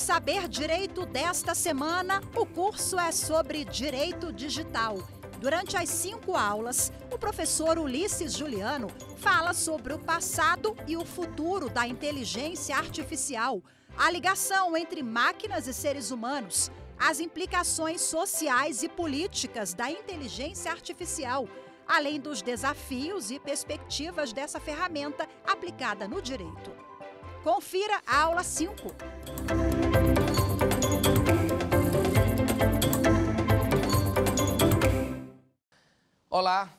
Saber Direito desta semana, o curso é sobre direito digital. Durante as cinco aulas, o professor Ulisses Juliano fala sobre o passado e o futuro da inteligência artificial, a ligação entre máquinas e seres humanos, as implicações sociais e políticas da inteligência artificial, além dos desafios e perspectivas dessa ferramenta aplicada no direito. Confira a aula 5. Olá,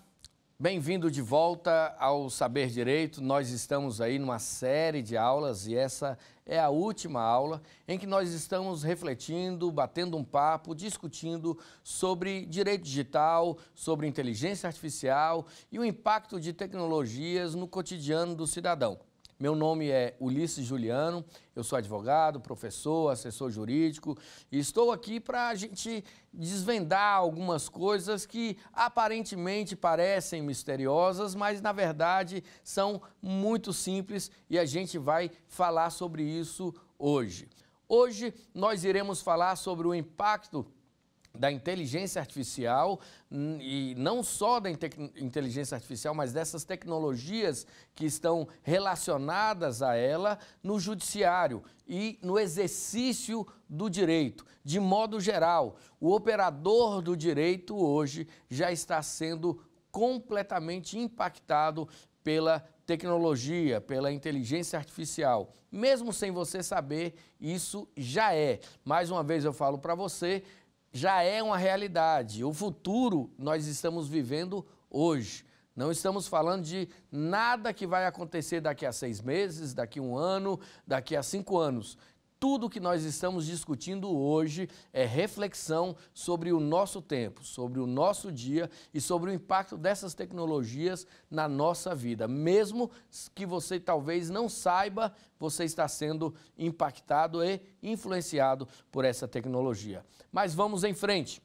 bem-vindo de volta ao Saber Direito. Nós estamos aí numa série de aulas e essa é a última aula em que nós estamos refletindo, batendo um papo, discutindo sobre direito digital, sobre inteligência artificial e o impacto de tecnologias no cotidiano do cidadão. Meu nome é Ulisses Juliano, eu sou advogado, professor, assessor jurídico e estou aqui para a gente desvendar algumas coisas que aparentemente parecem misteriosas, mas na verdade são muito simples e a gente vai falar sobre isso hoje. Hoje nós iremos falar sobre o impacto da inteligência artificial e não só da inteligência artificial, mas dessas tecnologias que estão relacionadas a ela no judiciário e no exercício do direito. De modo geral, o operador do direito hoje já está sendo completamente impactado pela tecnologia, pela inteligência artificial. Mesmo sem você saber, isso já é. Mais uma vez eu falo para você, já é uma realidade. O futuro nós estamos vivendo hoje. Não estamos falando de nada que vai acontecer daqui a seis meses, daqui a um ano, daqui a cinco anos. Tudo que nós estamos discutindo hoje é reflexão sobre o nosso tempo, sobre o nosso dia e sobre o impacto dessas tecnologias na nossa vida. Mesmo que você talvez não saiba, você está sendo impactado e influenciado por essa tecnologia. Mas vamos em frente.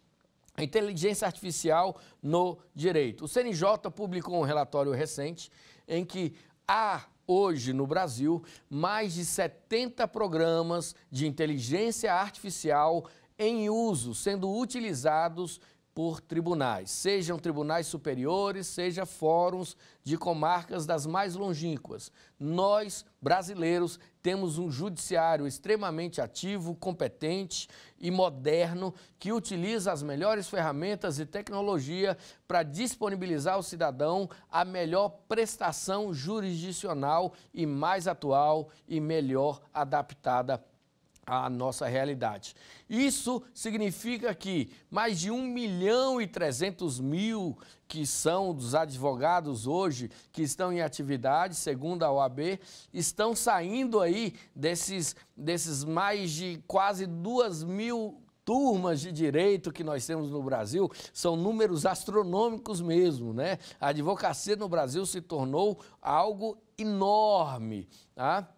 inteligência artificial no direito. O CNJ publicou um relatório recente em que há hoje no Brasil mais de 70 programas de inteligência artificial em uso, sendo utilizados por tribunais, sejam tribunais superiores, seja fóruns de comarcas das mais longínquas. Nós, brasileiros, temos um judiciário extremamente ativo, competente e moderno que utiliza as melhores ferramentas e tecnologia para disponibilizar ao cidadão a melhor prestação jurisdicional e mais atual e melhor adaptada a nossa realidade. Isso significa que mais de 1 milhão e 300 mil que são dos advogados hoje, que estão em atividade, segundo a OAB, estão saindo aí desses, desses mais de quase 2 mil turmas de direito que nós temos no Brasil são números astronômicos mesmo, né? A advocacia no Brasil se tornou algo enorme, tá?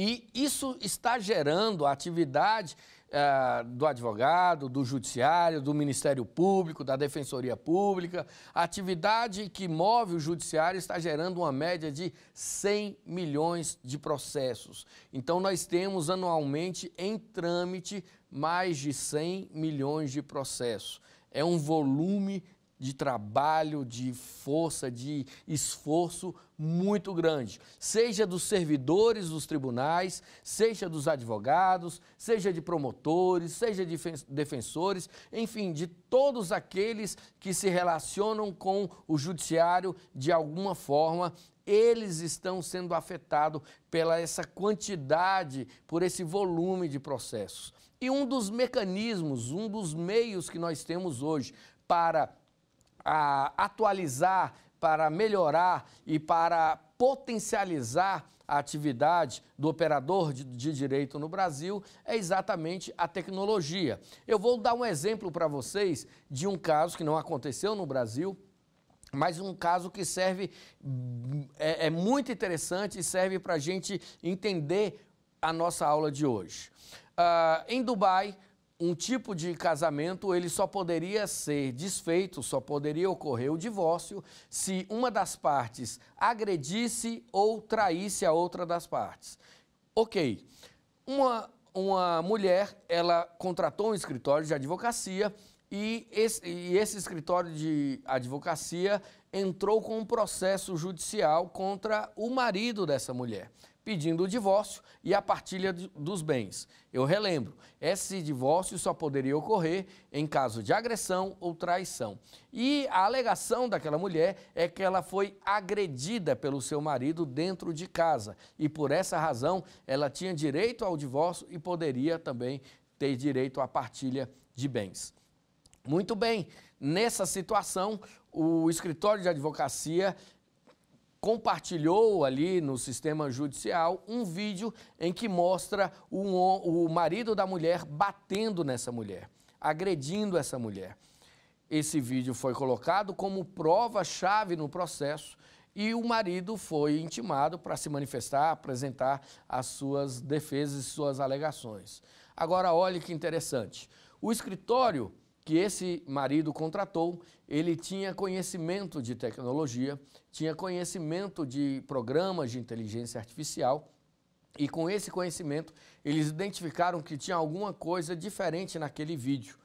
E isso está gerando a atividade eh, do advogado, do judiciário, do Ministério Público, da Defensoria Pública. A atividade que move o judiciário está gerando uma média de 100 milhões de processos. Então, nós temos anualmente em trâmite mais de 100 milhões de processos. É um volume de trabalho, de força, de esforço muito grande, seja dos servidores dos tribunais, seja dos advogados, seja de promotores, seja de defensores, enfim, de todos aqueles que se relacionam com o judiciário de alguma forma, eles estão sendo afetados pela essa quantidade, por esse volume de processos. E um dos mecanismos, um dos meios que nós temos hoje para a atualizar, para melhorar e para potencializar a atividade do operador de, de, direito no Brasil é exatamente a tecnologia. Eu vou dar um exemplo para vocês de um caso que não aconteceu no Brasil, mas um caso que serve, é, é muito interessante e serve para a gente entender a nossa aula de hoje. Uh, em Dubai, um tipo de casamento ele só poderia ser desfeito, só poderia ocorrer o divórcio se uma das partes agredisse ou traísse a outra das partes. Ok, uma, uma mulher ela contratou um escritório de advocacia e esse, e esse escritório de advocacia entrou com um processo judicial contra o marido dessa mulher pedindo o divórcio e a partilha dos bens. Eu relembro, esse divórcio só poderia ocorrer em caso de agressão ou traição. E a alegação daquela mulher é que ela foi agredida pelo seu marido dentro de casa e por essa razão ela tinha direito ao divórcio e poderia também ter direito à partilha de bens. Muito bem, nessa situação, o escritório de advocacia compartilhou ali no sistema judicial um vídeo em que mostra o, o marido da mulher batendo nessa mulher, agredindo essa mulher. Esse vídeo foi colocado como prova-chave no processo e o marido foi intimado para se manifestar, apresentar as suas defesas e suas alegações. Agora, olhe que interessante: o escritório que esse marido contratou, ele tinha conhecimento de tecnologia, tinha conhecimento de programas de inteligência artificial e com esse conhecimento eles identificaram que tinha alguma coisa diferente naquele vídeo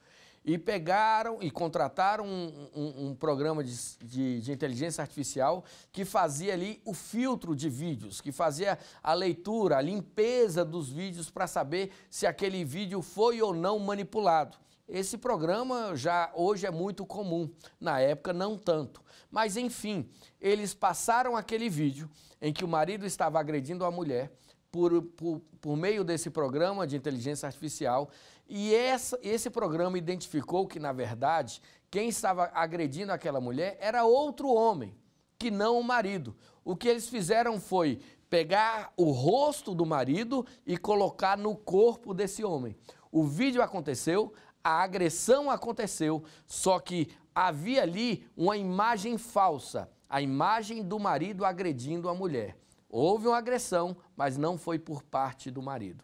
e pegaram e contrataram um, um, um programa de, de, de, inteligência artificial que fazia ali o filtro de vídeos, que fazia a leitura, a limpeza dos vídeos para saber se aquele vídeo foi ou não manipulado. Esse programa já hoje é muito comum, na época não tanto. Mas enfim, eles passaram aquele vídeo em que o marido estava agredindo a mulher por, por, por meio desse programa de inteligência artificial. E essa, esse programa identificou que, na verdade, quem estava agredindo aquela mulher era outro homem, que não o marido. O que eles fizeram foi pegar o rosto do marido e colocar no corpo desse homem. O vídeo aconteceu, a agressão aconteceu, só que havia ali uma imagem falsa, a imagem do marido agredindo a mulher. Houve uma agressão, mas não foi por parte do marido.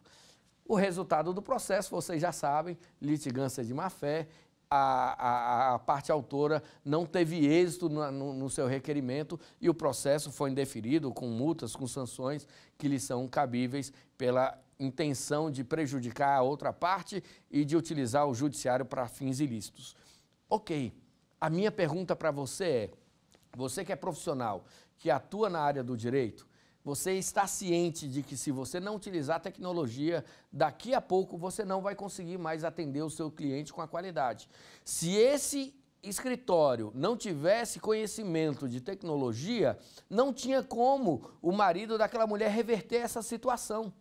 O resultado do processo, vocês já sabem, litigância de má-fé, a, a, a, parte autora não teve êxito no, no, no, seu requerimento e o processo foi indeferido com multas, com sanções que lhe são cabíveis pela intenção de prejudicar a outra parte e de utilizar o judiciário para fins ilícitos. Ok, a minha pergunta para você é: você que é profissional, que atua na área do direito, você está ciente de que se você não utilizar a tecnologia, daqui a pouco você não vai conseguir mais atender o seu cliente com a qualidade. Se esse escritório não tivesse conhecimento de tecnologia, não tinha como o marido daquela mulher reverter essa situação.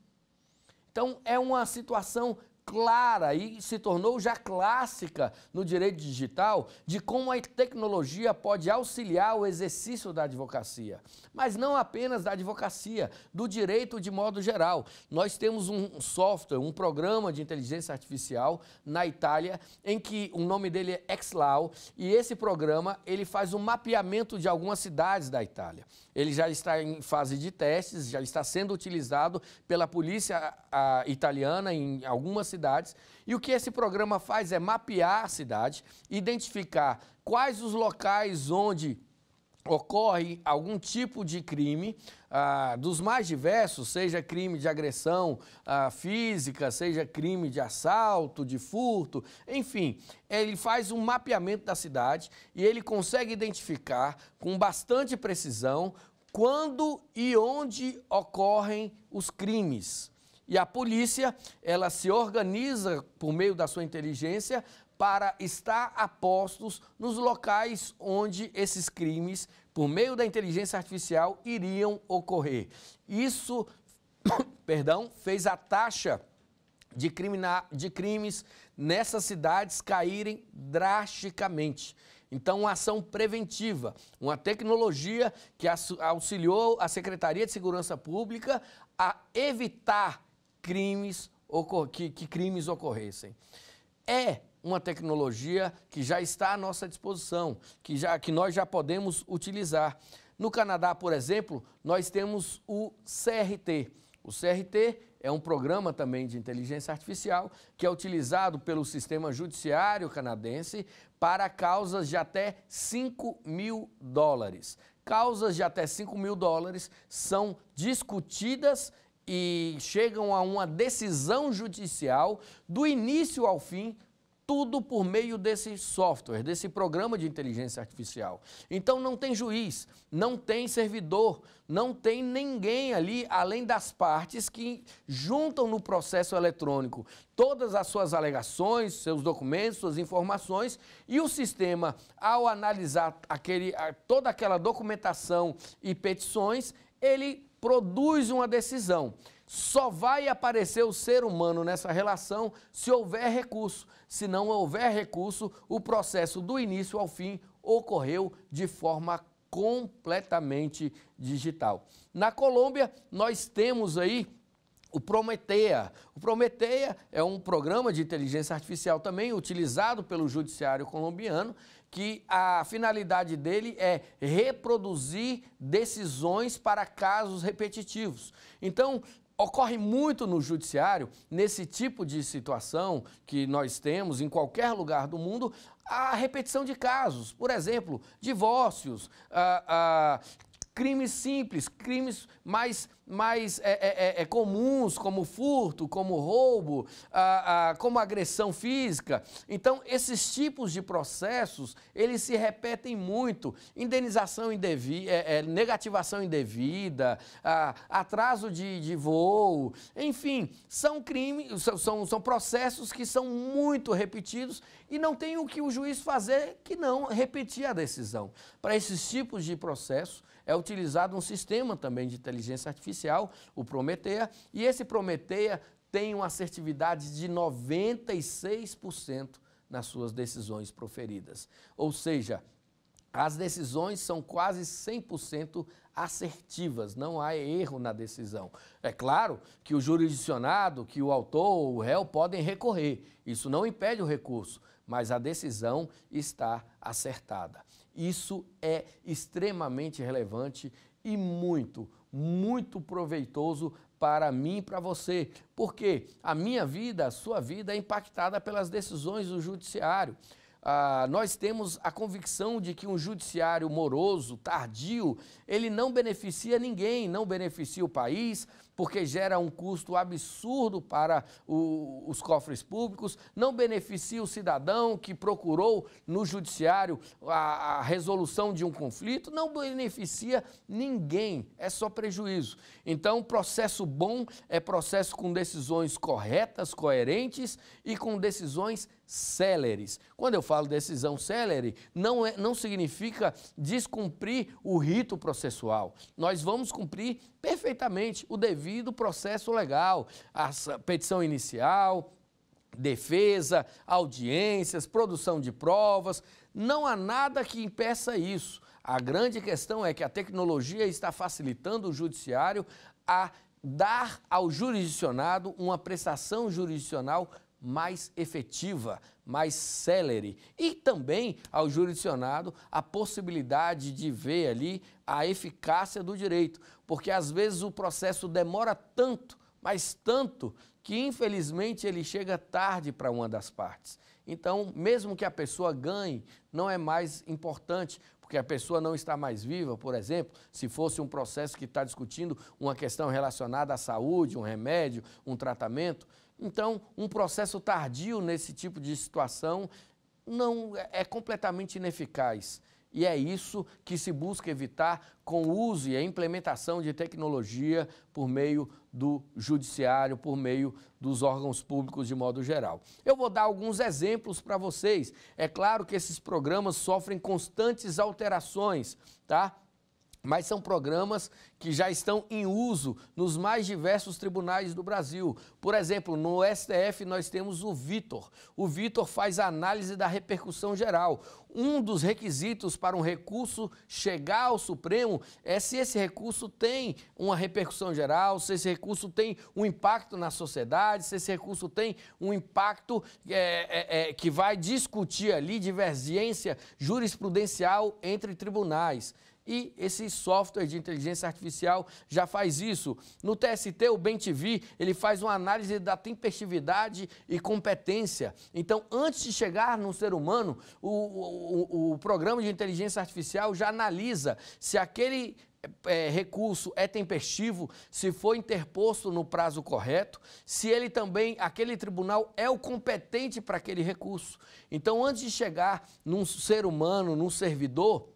Então é uma situação clara e se tornou já clássica no direito digital de como a tecnologia pode auxiliar o exercício da advocacia. Mas não apenas da advocacia, do direito de modo geral. Nós temos um software, um programa de inteligência artificial na Itália, em que o nome dele é Exlau, e esse programa ele faz um mapeamento de algumas cidades da Itália. Ele já está em fase de testes, já está sendo utilizado pela polícia a, italiana em algumas cidades. E o que esse programa faz é mapear a cidade, identificar quais os locais onde ocorre algum tipo de crime, ah, dos mais diversos, seja crime de agressão ah, física, seja crime de assalto, de furto, enfim, ele faz um mapeamento da cidade e ele consegue identificar com bastante precisão quando e onde ocorrem os crimes. E a polícia, ela se organiza por meio da sua inteligência para estar a postos nos locais onde esses crimes, por meio da inteligência artificial, iriam ocorrer. Isso, perdão, fez a taxa de, crimina, de crimes nessas cidades caírem drasticamente. Então, uma ação preventiva, uma tecnologia que auxiliou a Secretaria de Segurança Pública a evitar crimes que, que crimes ocorressem. É uma tecnologia que já está à nossa disposição, que, já, que nós já podemos utilizar. No Canadá, por exemplo, nós temos o CRT, o CRT é um programa também de inteligência artificial que é utilizado pelo sistema judiciário canadense para causas de até 5 mil dólares. Causas de até 5 mil dólares são discutidas e chegam a uma decisão judicial do início ao fim tudo por meio desse software, desse programa de inteligência artificial. Então não tem juiz, não tem servidor, não tem ninguém ali além das partes que juntam no processo eletrônico todas as suas alegações, seus documentos, suas informações e o sistema, ao analisar aquele, toda aquela documentação e petições, ele produz uma decisão. Só vai aparecer o ser humano nessa relação se houver recurso. Se não houver recurso, o processo do início ao fim ocorreu de forma completamente digital. Na Colômbia, nós temos aí o Prometeia. O Prometeia é um programa de inteligência artificial também utilizado pelo judiciário colombiano, que a finalidade dele é reproduzir decisões para casos repetitivos. Então, ocorre muito no judiciário, nesse tipo de situação que nós temos em qualquer lugar do mundo, a repetição de casos. Por exemplo, divórcios, a, ah, ah, crimes simples, crimes mais, mais é, é, é, é, comuns, como furto, como roubo, a, a, como agressão física. Então, esses tipos de processos, eles se repetem muito. Indenização indevida, é, é, negativação indevida, a, atraso de, de voo, enfim, são crimes, são, são, são processos que são muito repetidos e não tem o que o juiz fazer que não repetir a decisão. Para esses tipos de processos, é utilizado um sistema também de inteligência artificial, o Prometeia, e esse Prometeia tem uma assertividade de 96% nas suas decisões proferidas. Ou seja, as decisões são quase 100% assertivas, não há erro na decisão. É claro que o jurisdicionado, que o autor ou o réu podem recorrer, isso não impede o recurso, mas a decisão está acertada. Isso é extremamente relevante e muito, muito proveitoso para mim e para você, porque a minha vida, a sua vida é impactada pelas decisões do judiciário. Ah, nós temos a convicção de que um judiciário moroso, tardio, ele não beneficia ninguém, não beneficia o país, porque gera um custo absurdo para o, os cofres públicos, não beneficia o cidadão que procurou no judiciário a, a resolução de um conflito, não beneficia ninguém, é só prejuízo. Então, processo bom é processo com decisões corretas, coerentes e com decisões céleres. Quando eu falo decisão célere, não, é, não significa descumprir o rito processual. Nós vamos cumprir perfeitamente o devido processo legal, a petição inicial, defesa, audiências, produção de provas. Não há nada que impeça isso. A grande questão é que a tecnologia está facilitando o judiciário a dar ao jurisdicionado uma prestação jurisdicional mais efetiva, mais celere. E também ao jurisdicionado a possibilidade de ver ali a eficácia do direito, porque às vezes o processo demora tanto, mas tanto, que infelizmente ele chega tarde para uma das partes. Então, mesmo que a pessoa ganhe, não é mais importante, porque a pessoa não está mais viva, por exemplo, se fosse um processo que está discutindo uma questão relacionada à saúde, um remédio, um tratamento. Então, um processo tardio nesse tipo de situação não é, é completamente ineficaz. E é isso que se busca evitar com o uso e a implementação de tecnologia por meio do judiciário, por meio dos órgãos públicos de modo geral. Eu vou dar alguns exemplos para vocês. É claro que esses programas sofrem constantes alterações, tá? mas são programas que já estão em uso nos mais diversos tribunais do Brasil. Por exemplo, no STF nós temos o Vitor. O Vitor faz a análise da repercussão geral. Um dos requisitos para um recurso chegar ao Supremo é se esse recurso tem uma repercussão geral, se esse recurso tem um impacto na sociedade, se esse recurso tem um impacto é, é, é, que vai discutir ali divergência jurisprudencial entre tribunais e esse software de inteligência artificial já faz isso. No TST, o BenTV, ele faz uma análise da tempestividade e competência. Então, antes de chegar no ser humano, o, o, o programa de inteligência artificial já analisa se aquele é, recurso é tempestivo, se foi interposto no prazo correto, se ele também, aquele tribunal é o competente para aquele recurso. Então, antes de chegar num ser humano, num servidor,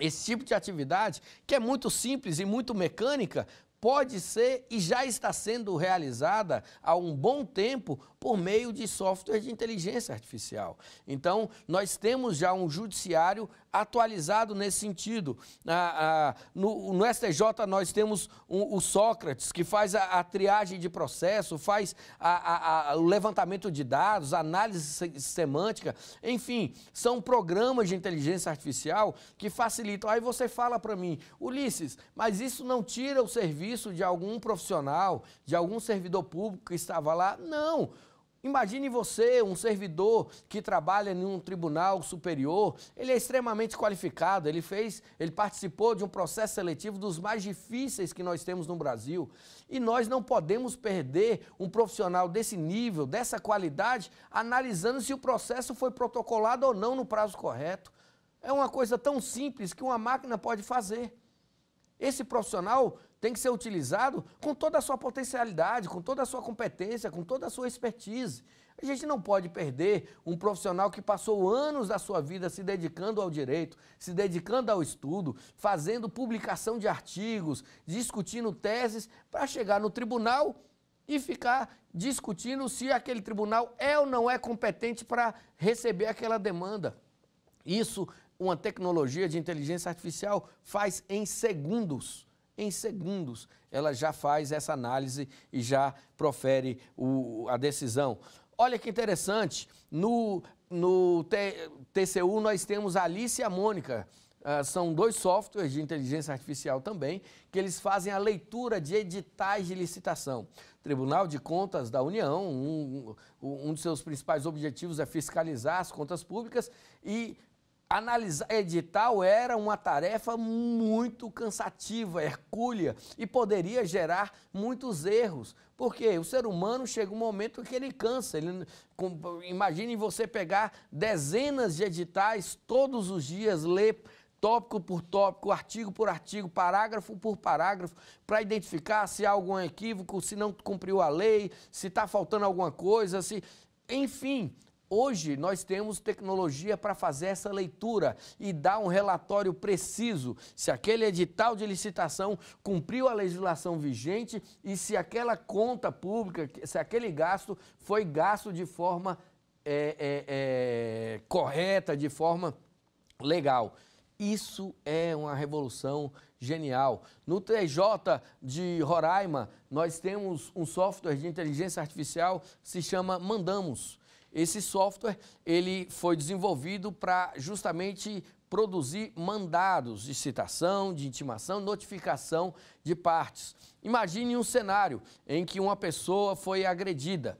esse tipo de atividade, que é muito simples e muito mecânica, pode ser e já está sendo realizada há um bom tempo por meio de software de inteligência artificial. Então, nós temos já um judiciário atualizado nesse sentido. Ah, ah, no, no, STJ nós temos um, o Sócrates, que faz a, a triagem de processo, faz a, a, o levantamento de dados, análise semântica, enfim, são programas de inteligência artificial que facilitam. Aí você fala para mim, Ulisses, mas isso não tira o serviço de algum profissional, de algum servidor público que estava lá? Não. Imagine você, um servidor que trabalha em um tribunal superior, ele é extremamente qualificado, ele fez, ele participou de um processo seletivo dos mais difíceis que nós temos no Brasil, e nós não podemos perder um profissional desse nível, dessa qualidade, analisando se o processo foi protocolado ou não no prazo correto. É uma coisa tão simples que uma máquina pode fazer. Esse profissional tem que ser utilizado com toda a sua potencialidade, com toda a sua competência, com toda a sua expertise. A gente não pode perder um profissional que passou anos da sua vida se dedicando ao direito, se dedicando ao estudo, fazendo publicação de artigos, discutindo teses, para chegar no tribunal e ficar discutindo se aquele tribunal é ou não é competente para receber aquela demanda. Isso uma tecnologia de inteligência artificial faz em segundos. Em segundos, ela já faz essa análise e já profere o, a decisão. Olha que interessante, no, no TCU nós temos a Alice e a Mônica. Uh, são dois softwares de inteligência artificial também, que eles fazem a leitura de editais de licitação. Tribunal de Contas da União, um, um, um dos seus principais objetivos é fiscalizar as contas públicas e Analisar edital era uma tarefa muito cansativa, hercúlea e poderia gerar muitos erros. Porque o ser humano chega um momento que ele cansa. Ele, com, imagine você pegar dezenas de editais todos os dias, ler tópico por tópico, artigo por artigo, parágrafo por parágrafo, para identificar se há algum equívoco, se não cumpriu a lei, se está faltando alguma coisa, se. Enfim, Hoje nós temos tecnologia para fazer essa leitura e dar um relatório preciso se aquele edital de licitação cumpriu a legislação vigente e se aquela conta pública, se aquele gasto foi gasto de forma é, é, é, correta, de forma legal. Isso é uma revolução genial. No TJ de Roraima, nós temos um software de inteligência artificial que se chama Mandamos. Esse software ele foi desenvolvido para justamente produzir mandados de citação, de intimação, notificação de partes. Imagine um cenário em que uma pessoa foi agredida.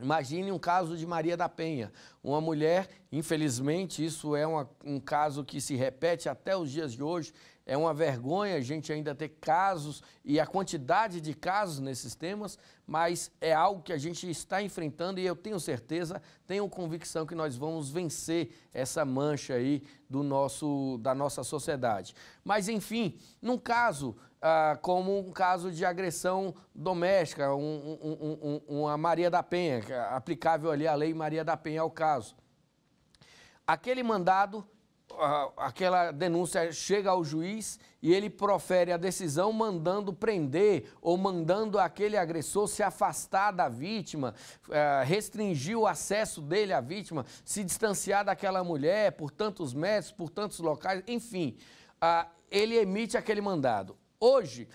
Imagine um caso de Maria da Penha, uma mulher, infelizmente, isso é uma, um caso que se repete até os dias de hoje, é uma vergonha a gente ainda ter casos e a quantidade de casos nesses temas, mas é algo que a gente está enfrentando e eu tenho certeza, tenho convicção que nós vamos vencer essa mancha aí do nosso, da nossa sociedade. Mas, enfim, num caso ah, como um caso de agressão doméstica, um, um, um, uma Maria da Penha, é aplicável ali a lei Maria da Penha ao caso. Aquele mandado aquela denúncia chega ao juiz e ele profere a decisão mandando prender ou mandando aquele agressor se afastar da vítima, é, restringir o acesso dele à vítima, se distanciar daquela mulher por tantos metros, por tantos locais, enfim, ele emite aquele mandado. Hoje,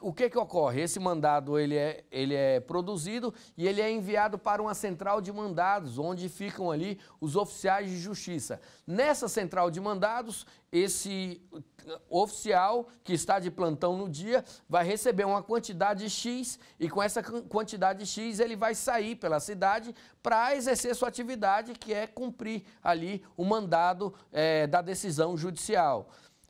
o que, é que ocorre? Esse mandado ele é, ele é produzido e ele é enviado para uma central de mandados, onde ficam ali os oficiais de justiça. Nessa central de mandados, esse oficial que está de plantão no dia vai receber uma quantidade X e com essa quantidade X ele vai sair pela cidade para exercer sua atividade, que é cumprir ali o mandado é, da decisão judicial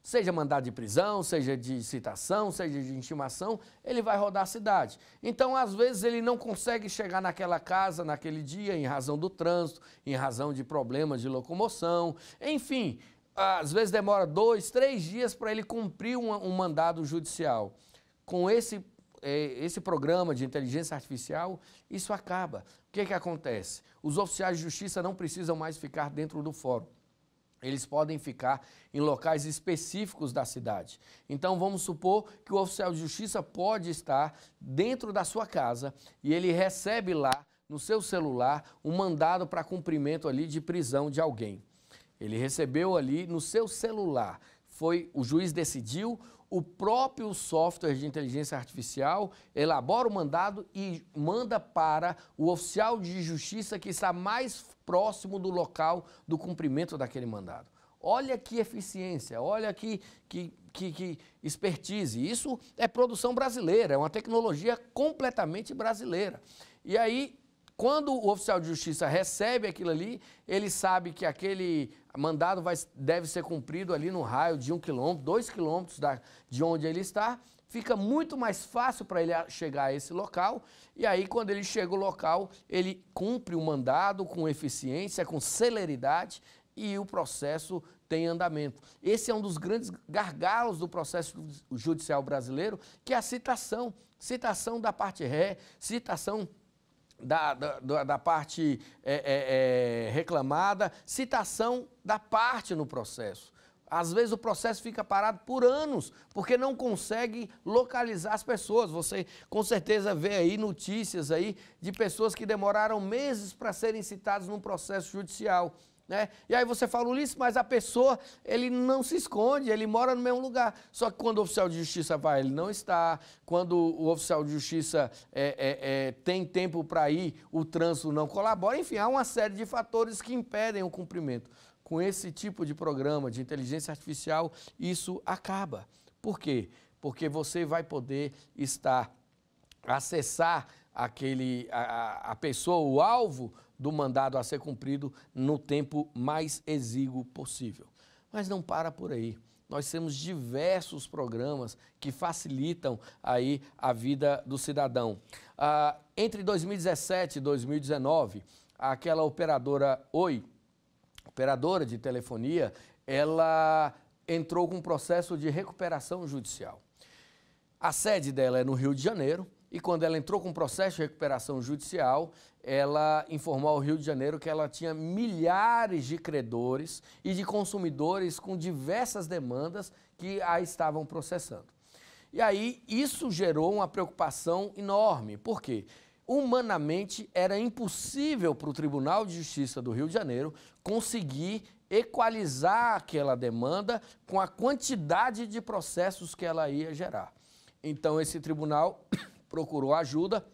seja mandado de prisão, seja de citação, seja de intimação, ele vai rodar a cidade. Então, às vezes, ele não consegue chegar naquela casa naquele dia em razão do trânsito, em razão de problemas de locomoção, enfim. Às vezes demora dois, três dias para ele cumprir um, um mandado judicial. Com esse é, esse programa de inteligência artificial, isso acaba. O que, que acontece? Os oficiais de justiça não precisam mais ficar dentro do fórum. Eles podem ficar em locais específicos da cidade. Então vamos supor que o oficial de justiça pode estar dentro da sua casa e ele recebe lá no seu celular um mandado para cumprimento ali de prisão de alguém. Ele recebeu ali no seu celular. Foi o juiz decidiu, o próprio software de inteligência artificial elabora o mandado e manda para o oficial de justiça que está mais próximo do local do cumprimento daquele mandado. Olha que eficiência, olha que, que, que, que, expertise. Isso é produção brasileira, é uma tecnologia completamente brasileira. E aí, quando o oficial de justiça recebe aquilo ali, ele sabe que aquele mandado vai, deve ser cumprido ali no raio de um quilômetro, dois quilômetros da, de onde ele está, fica muito mais fácil para ele chegar a esse local. E aí, quando ele chega ao local, ele cumpre o mandado com eficiência, com celeridade e o processo tem andamento. Esse é um dos grandes gargalos do processo judicial brasileiro, que é a citação. Citação da parte ré, citação da, da, da, parte é, é, é, reclamada, citação da parte no processo. Às vezes o processo fica parado por anos, porque não consegue localizar as pessoas. Você com certeza vê aí notícias aí de pessoas que demoraram meses para serem citadas num processo judicial. Né? E aí você fala, Ulisses, mas a pessoa, ele não se esconde, ele mora no mesmo lugar. Só que quando o oficial de justiça vai, ele não está. Quando o oficial de justiça é, é, é, tem tempo para ir, o trânsito não colabora. Enfim, há uma série de fatores que impedem o cumprimento com esse tipo de programa de inteligência artificial, isso acaba. Por quê? Porque você vai poder estar acessar aquele a, a pessoa, o alvo do mandado a ser cumprido no tempo mais exíguo possível. Mas não para por aí. Nós temos diversos programas que facilitam aí a vida do cidadão. Ah, entre 2017 e 2019, aquela operadora Oi operadora de telefonia, ela entrou com um processo de recuperação judicial. A sede dela é no Rio de Janeiro e quando ela entrou com um processo de recuperação judicial, ela informou ao Rio de Janeiro que ela tinha milhares de credores e de consumidores com diversas demandas que a estavam processando. E aí isso gerou uma preocupação enorme. Por quê? Porque humanamente era impossível para o Tribunal de Justiça do Rio de Janeiro conseguir equalizar aquela demanda com a quantidade de processos que ela ia gerar. Então, esse tribunal procurou ajuda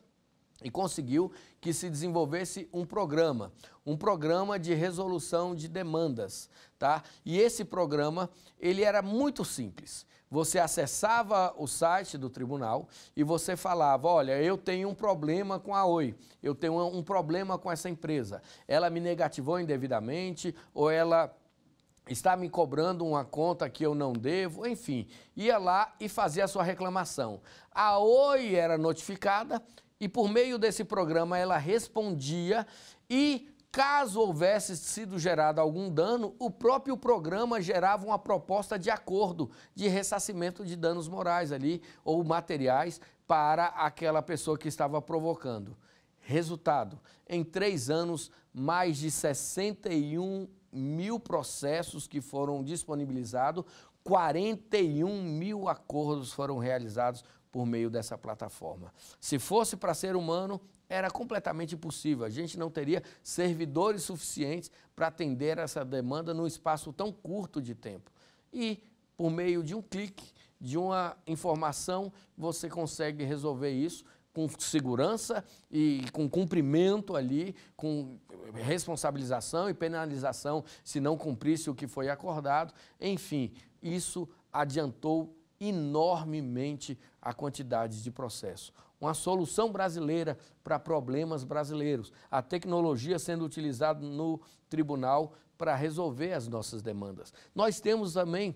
e conseguiu que se desenvolvesse um programa, um programa de resolução de demandas, tá? E esse programa, ele era muito simples você acessava o site do tribunal e você falava: Olha, eu tenho um problema com a Oi, eu tenho um problema com essa empresa. Ela me negativou indevidamente ou ela está me cobrando uma conta que eu não devo, enfim, ia lá e fazia a sua reclamação. A Oi era notificada e por meio desse programa ela respondia e Caso houvesse sido gerado algum dano, o próprio programa gerava uma proposta de acordo de ressarcimento de danos morais ali ou materiais para aquela pessoa que estava provocando. Resultado: em três anos, mais de 61 mil processos que foram disponibilizados, 41 mil acordos foram realizados por meio dessa plataforma. Se fosse para ser humano, era completamente impossível. A gente não teria servidores suficientes para atender essa demanda num espaço tão curto de tempo. E, por meio de um clique, de uma informação, você consegue resolver isso com segurança e com cumprimento ali, com responsabilização e penalização se não cumprisse o que foi acordado. Enfim, isso adiantou enormemente a quantidade de processos. Uma solução brasileira para problemas brasileiros. A tecnologia sendo utilizada no tribunal para resolver as nossas demandas. Nós temos também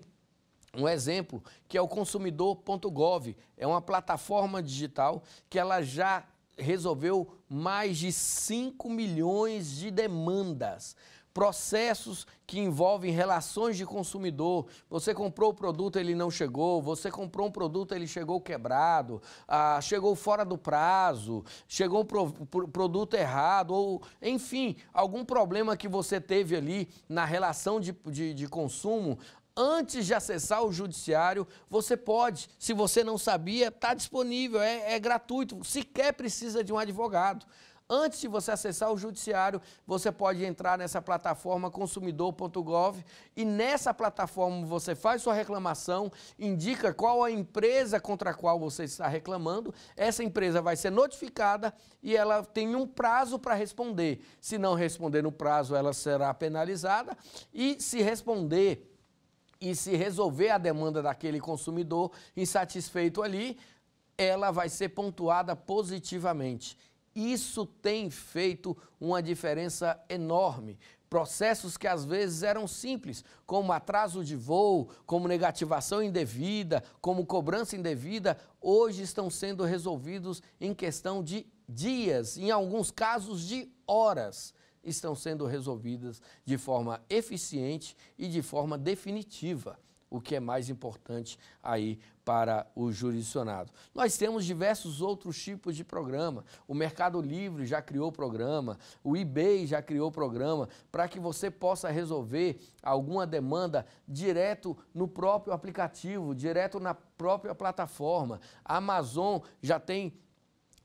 um exemplo que é o consumidor.gov, é uma plataforma digital que ela já resolveu mais de 5 milhões de demandas processos que envolvem relações de consumidor. Você comprou o produto, ele não chegou. Você comprou um produto, ele chegou quebrado, ah, chegou fora do prazo, chegou o pro, pro, produto errado, ou enfim, algum problema que você teve ali na relação de, de, de consumo. Antes de acessar o judiciário, você pode. Se você não sabia, está disponível, é, é gratuito. Sequer precisa de um advogado. Antes de você acessar o judiciário, você pode entrar nessa plataforma consumidor.gov e nessa plataforma você faz sua reclamação, indica qual a empresa contra a qual você está reclamando, essa empresa vai ser notificada e ela tem um prazo para responder. Se não responder no prazo, ela será penalizada e se responder e se resolver a demanda daquele consumidor insatisfeito ali, ela vai ser pontuada positivamente. Isso tem feito uma diferença enorme. Processos que às vezes eram simples, como atraso de voo, como negativação indevida, como cobrança indevida, hoje estão sendo resolvidos em questão de dias, em alguns casos de horas estão sendo resolvidas de forma eficiente e de forma definitiva o que é mais importante aí para o jurisdicionado. Nós temos diversos outros tipos de programa. O Mercado Livre já criou programa, o eBay já criou programa para que você possa resolver alguma demanda direto no próprio aplicativo, direto na própria plataforma. A Amazon já tem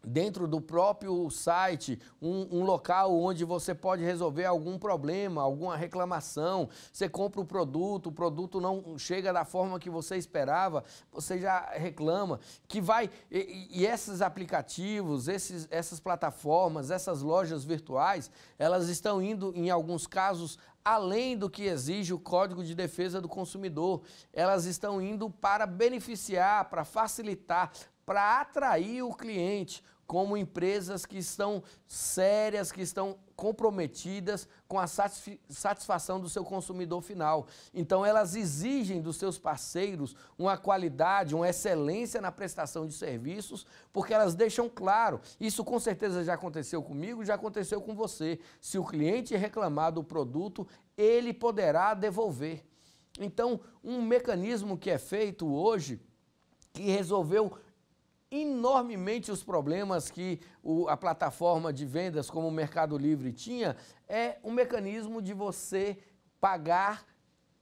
dentro do próprio site um, um, local onde você pode resolver algum problema, alguma reclamação. Você compra o produto, o produto não chega da forma que você esperava, você já reclama. Que vai e, e esses aplicativos, esses, essas plataformas, essas lojas virtuais, elas estão indo em alguns casos além do que exige o Código de Defesa do Consumidor. Elas estão indo para beneficiar, para facilitar, para atrair o cliente como empresas que estão sérias, que estão comprometidas com a satisfação do seu consumidor final. Então, elas exigem dos seus parceiros uma qualidade, uma excelência na prestação de serviços, porque elas deixam claro. Isso com certeza já aconteceu comigo, já aconteceu com você. Se o cliente reclamar do produto, ele poderá devolver. Então, um mecanismo que é feito hoje que resolveu enormemente os problemas que o, a plataforma de vendas como o Mercado Livre tinha, é um mecanismo de você pagar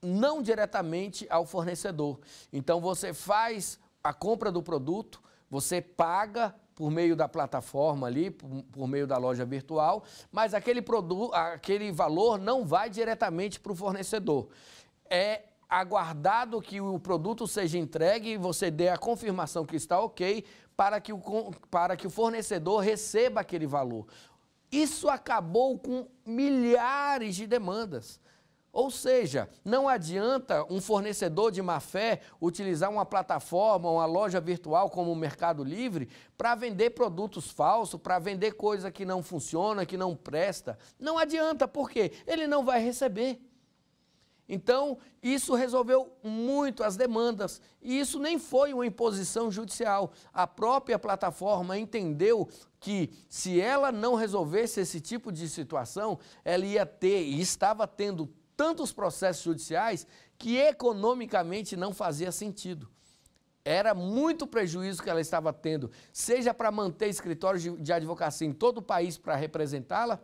não diretamente ao fornecedor. Então você faz a compra do produto, você paga por meio da plataforma ali, por, por, meio da loja virtual, mas aquele produto, aquele valor não vai diretamente para o fornecedor. É aguardado que o produto seja entregue e você dê a confirmação que está ok para que o, para que o fornecedor receba aquele valor. Isso acabou com milhares de demandas. Ou seja, não adianta um fornecedor de má fé utilizar uma plataforma, uma loja virtual como o Mercado Livre para vender produtos falsos, para vender coisa que não funciona, que não presta. Não adianta, porque ele não vai receber. Então, isso resolveu muito as demandas. E isso nem foi uma imposição judicial. A própria plataforma entendeu que se ela não resolvesse esse tipo de situação, ela ia ter e estava tendo tantos processos judiciais que economicamente não fazia sentido. Era muito prejuízo que ela estava tendo, seja para manter escritórios de advocacia em todo o país para representá-la,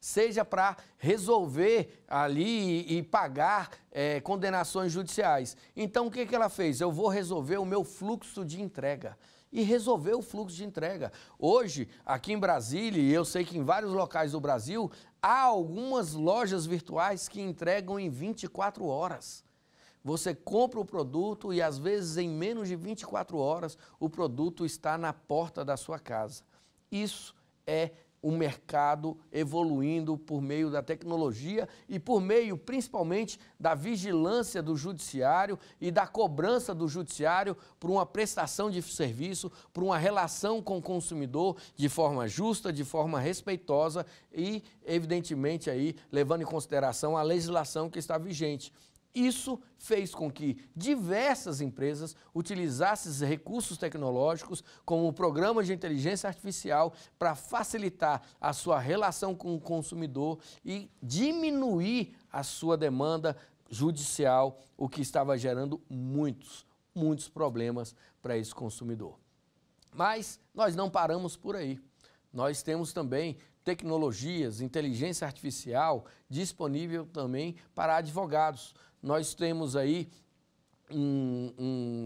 seja para resolver ali e, pagar é, condenações judiciais. Então, o que, que ela fez? Eu vou resolver o meu fluxo de entrega e resolver o fluxo de entrega. Hoje, aqui em Brasília, e eu sei que em vários locais do Brasil, há algumas lojas virtuais que entregam em 24 horas. Você compra o produto e às vezes em menos de 24 horas o produto está na porta da sua casa. Isso é um mercado evoluindo por meio da tecnologia e por meio, principalmente, da vigilância do judiciário e da cobrança do judiciário por uma prestação de serviço, por uma relação com o consumidor de forma justa, de forma respeitosa e, evidentemente, aí levando em consideração a legislação que está vigente. Isso fez com que diversas empresas utilizassem recursos tecnológicos, como programas de inteligência artificial, para facilitar a sua relação com o consumidor e diminuir a sua demanda judicial, o que estava gerando muitos, muitos problemas para esse consumidor. Mas nós não paramos por aí. Nós temos também tecnologias, inteligência artificial disponível também para advogados nós temos aí um,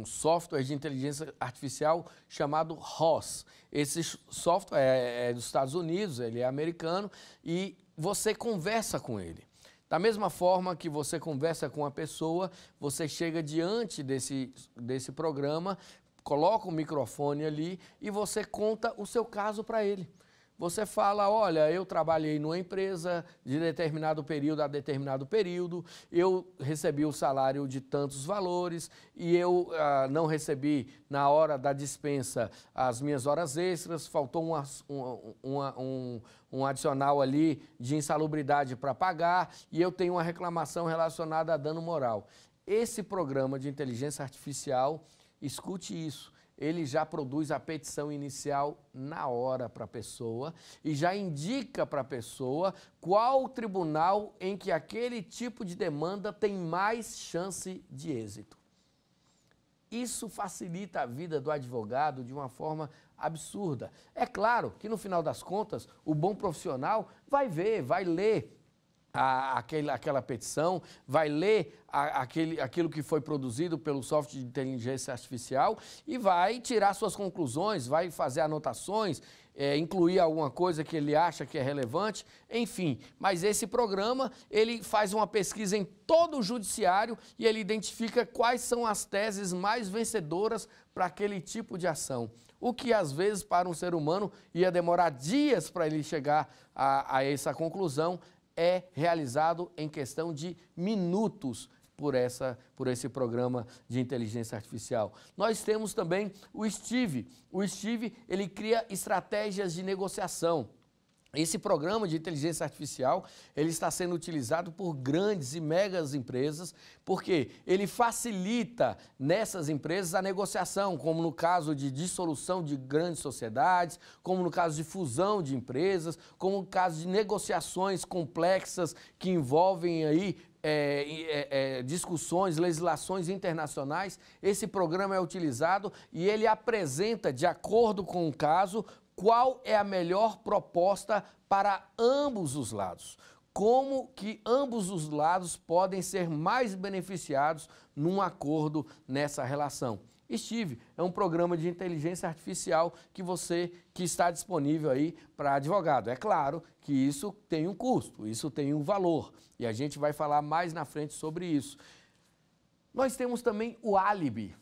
um, software de inteligência artificial chamado ROS. Esse software é, é dos Estados Unidos, ele é americano e você conversa com ele. Da mesma forma que você conversa com uma pessoa, você chega diante desse, desse programa, coloca o microfone ali e você conta o seu caso para ele. Você fala, olha, eu trabalhei numa empresa de determinado período a determinado período, eu recebi o salário de tantos valores e eu ah, não recebi na hora da dispensa as minhas horas extras, faltou uma, uma, um, um adicional ali de insalubridade para pagar e eu tenho uma reclamação relacionada a dano moral. Esse programa de inteligência artificial, escute isso, ele já produz a petição inicial na hora para a pessoa e já indica para a pessoa qual tribunal em que aquele tipo de demanda tem mais chance de êxito. Isso facilita a vida do advogado de uma forma absurda. É claro que no final das contas, o bom profissional vai ver, vai ler a, aquele, aquela petição, vai ler a, aquele, aquilo que foi produzido pelo software de inteligência artificial e vai tirar suas conclusões, vai fazer anotações, é, incluir alguma coisa que ele acha que é relevante, enfim. Mas esse programa, ele faz uma pesquisa em todo o judiciário e ele identifica quais são as teses mais vencedoras para aquele tipo de ação. O que às vezes para um ser humano ia demorar dias para ele chegar a, a essa conclusão, é realizado em questão de minutos por, essa, por esse programa de inteligência artificial. Nós temos também o Steve. O Steve, ele cria estratégias de negociação. Esse programa de inteligência artificial, ele está sendo utilizado por grandes e megas empresas, porque ele facilita nessas empresas a negociação, como no caso de dissolução de grandes sociedades, como no caso de fusão de empresas, como no caso de negociações complexas que envolvem aí é, é, é, discussões, legislações internacionais, esse programa é utilizado e ele apresenta, de acordo com o caso, qual é a melhor proposta para ambos os lados? Como que ambos os lados podem ser mais beneficiados num acordo nessa relação? Steve é um programa de inteligência artificial que você que está disponível aí para advogado. É claro que isso tem um custo, isso tem um valor e a gente vai falar mais na frente sobre isso. Nós temos também o álibi.